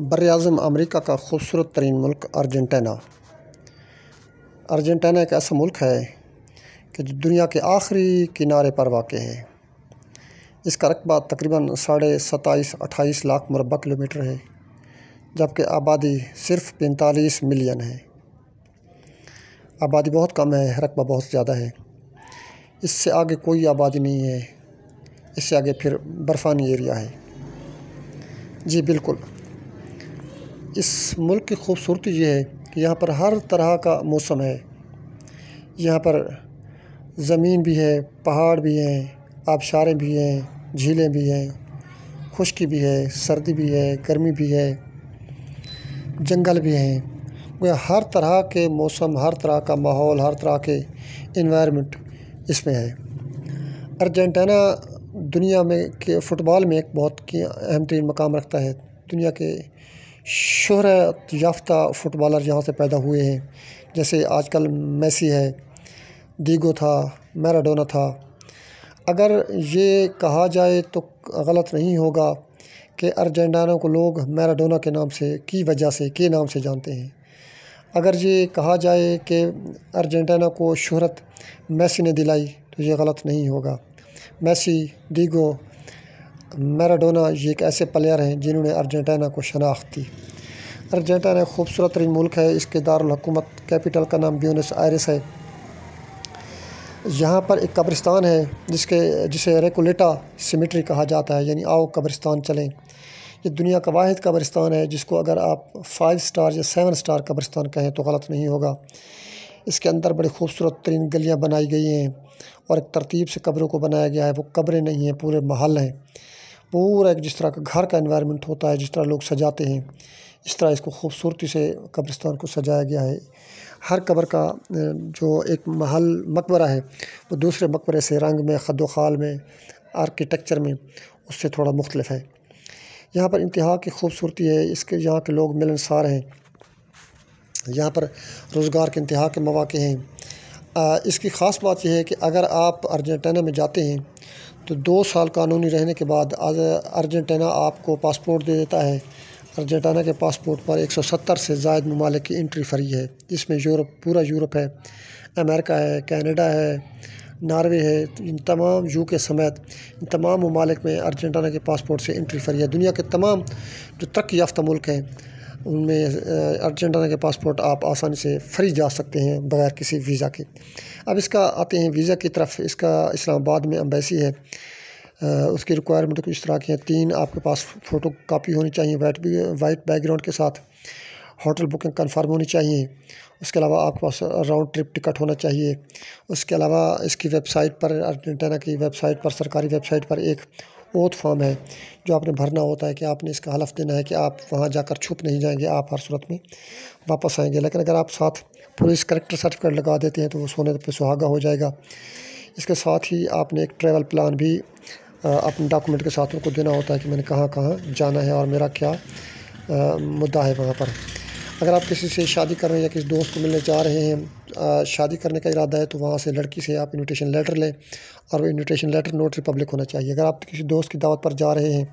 बर अज़म अमरीका का खूबसूरत तरीन मुल्क अर्जेंटीना अर्जेंटीना एक ऐसा मुल्क है कि जो दुनिया के आखिरी किनारे पर वाक़ है इसका रकबा तकरीबन साढ़े सताईस अट्ठाईस लाख मरबा किलोमीटर है जबकि आबादी सिर्फ पैंतालीस मिलियन है आबादी बहुत कम है रकबा बहुत ज़्यादा है इससे आगे कोई आबादी नहीं है इससे आगे फिर बर्फ़ानी एरिया है जी बिल्कुल इस मुल्क की खूबसूरती ये है कि यहाँ पर हर तरह का मौसम है यहाँ पर ज़मीन भी है पहाड़ भी हैं आबशारें भी हैं झीलें भी हैं खुश्की भी है सर्दी भी है गर्मी भी है जंगल भी हैं वह हर तरह के मौसम हर तरह का माहौल हर तरह के इन्वायरमेंट इसमें है अर्जेंटीना दुनिया में के फ़ुटबॉल में एक बहुत अहम तरीन मकाम रखता है दुनिया के शहरत याफ्ता फुटबॉलर यहाँ से पैदा हुए हैं जैसे आजकल मेसी है दीगो था मैराडोना था अगर ये कहा जाए तो गलत नहीं होगा कि अर्जेंटाना को लोग मैराडोना के नाम से की वजह से के नाम से जानते हैं अगर ये कहा जाए कि अर्जेंटाना को शहरत मेसी ने दिलाई तो ये गलत नहीं होगा मेसी डीगो मैराडोना ये एक ऐसे प्लेयर हैं जिन्होंने अर्जेंटीना को शनाख्त की अर्जेंटीना एक खूबसूरत तरीन मुल्क है इसके दारकूमत कैपिटल का नाम ब्यूनस आयरस है यहाँ पर एक कब्रिस्तान है जिसके जिसे रेकुलेटा सिमिट्री कहा जाता है यानी आओ कब्रिस्तान चलें ये दुनिया का वाद कब्रिस्तान है जिसको अगर आप फाइव स्टार या सेवन स्टार कब्रिस्तान कहें तो गलत नहीं होगा इसके अंदर बड़ी खूबसूरत तरीन गलियाँ बनाई गई हैं और एक तरतीब से कब्रों को बनाया गया है वो कब्रें नहीं हैं पूरे महल हैं पूरा एक जिस तरह का घर का इन्वायरमेंट होता है जिस तरह लोग सजाते हैं इस तरह इसको खूबसूरती से कब्रिस्तान को सजाया गया है हर कब्र का जो एक महल मकबरा है वो दूसरे मकबरे से रंग में खद खाल में आर्किटेक्चर में उससे थोड़ा मुख्तलफ है यहाँ पर इंतहा की खूबसूरती है इसके यहाँ के लोग मिलनसार हैं यहाँ पर रोज़गार के इंतहा के मौाक़े हैं इसकी ख़ास बात यह है कि अगर आप अर्जेंटीना में जाते हैं तो दो साल कानूनी रहने के बाद अर्जेंटीना आपको पासपोर्ट दे देता है अर्जेंटीना के पासपोर्ट पर 170 से जायद ममालिक की इंट्री फ्री है इसमें यूरोप पूरा यूरोप है अमेरिका है कनाडा है नार्वे है तो इन तमाम यू के समेत इन तमाम ममालिक में अर्जेंटीना के पासपोर्ट से इंट्री फ्री है दुनिया के तमाम जो तरक्याफ्ता मुल्क हैं उनमें अर्जेंटीना के पासपोर्ट आप आसानी से फ्री जा सकते हैं बगैर किसी वीज़ा के अब इसका आते हैं वीज़ा की तरफ इसका इस्लामाबाद में अम्बेसी है उसकी रिक्वायरमेंट कुछ इस तरह के हैं तीन आपके पास फ़ोटो कापी होनी चाहिए वाइट वाइट बैकग्राउंड के साथ होटल बुकिंग कन्फर्म होनी चाहिए उसके अलावा आपके पास राउंड ट्रिप टिकट होना चाहिए उसके अलावा इसकी वेबसाइट पर अर्जेंटीना की वेबसाइट पर सरकारी वेबसाइट पर एक ओथ फॉर्म है जो आपने भरना होता है कि आपने इसका हलफ देना है कि आप वहाँ जाकर छुप नहीं जाएंगे आप हर सूरत में वापस आएंगे लेकिन अगर आप साथ पुलिस करेक्टर सर्टिफिकेट लगा देते हैं तो वो सोने पर सुहागा हो जाएगा इसके साथ ही आपने एक ट्रैवल प्लान भी अपने डॉक्यूमेंट के साथ उनको देना होता है कि मैंने कहाँ कहाँ जाना है और मेरा क्या मुद्दा है वहाँ पर अगर आप किसी से शादी कर रहे हैं या किसी दोस्त को मिलने जा रहे हैं शादी करने का इरादा है तो वहाँ से लड़की से आप इनविटेशन लेटर लें और वो इनविटेशन लेटर नोटरी पब्लिक होना चाहिए अगर आप किसी दोस्त की दावत पर जा रहे हैं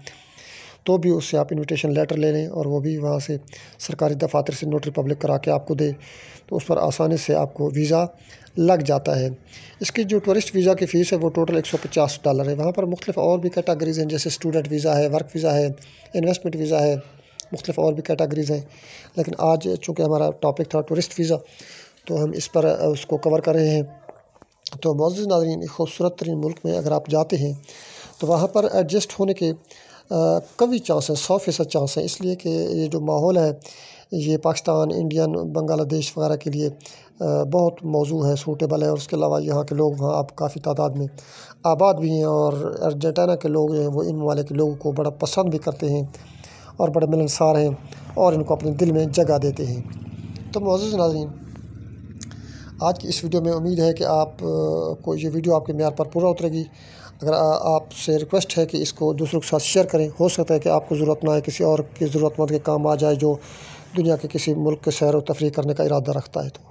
तो भी उससे आप इनविटेशन लेटर ले लें और वो भी वहाँ से सरकारी दफातर से नोटरी पब्लिक करा के आपको दे तो उस पर आसानी से आपको वीज़ा लग जाता है इसकी जो टूरिस्ट वीज़ा की फ़ीस है वो टोटल एक सौ पचास डॉलर है वहाँ पर मुख्तफ और भी कैटागरीज़ हैं जैसे स्टूडेंट वीज़ा है वर्क वीज़ा है इन्वेस्टमेंट वीज़ा है मुख्तफ और भी कैटागरीज़ हैं लेकिन आज चूँकि हमारा टॉपिक था टूरिस्ट वीज़ा तो हम इस पर उसको कवर कर रहे हैं तो मोज़ नाजरीन एक खूबसूरत तरीन मुल्क में अगर आप जाते हैं तो वहाँ पर एडजस्ट होने के कभी चांस हैं सौ फ़ीसद चांस हैं इसलिए कि ये जो माहौल है ये पाकिस्तान इंडियन बांग्लादेश वगैरह के लिए बहुत मौजू है सूटेबल है और उसके अलावा यहाँ के लोग वहाँ आप काफ़ी तादाद में आबाद भी हैं और अर्जेंटीना के लोग जो हैं वो इन ममालिक लोगों को बड़ा पसंद भी करते हैं और बड़े मिलनसार हैं और इनको अपने दिल में जगह देते हैं तो मौजूद नाजरीन आज की इस वीडियो में उम्मीद है कि आप को ये वीडियो आपके मैार पर पूरा उतरेगी अगर आपसे रिक्वेस्ट है कि इसको दूसरों के साथ शेयर करें हो सकता है कि आपको ज़रूरत ना है किसी और की ज़रूरतमंद के काम आ जाए जो दुनिया के किसी मुल्क के सैर व तफरी करने का इरादा रखता है तो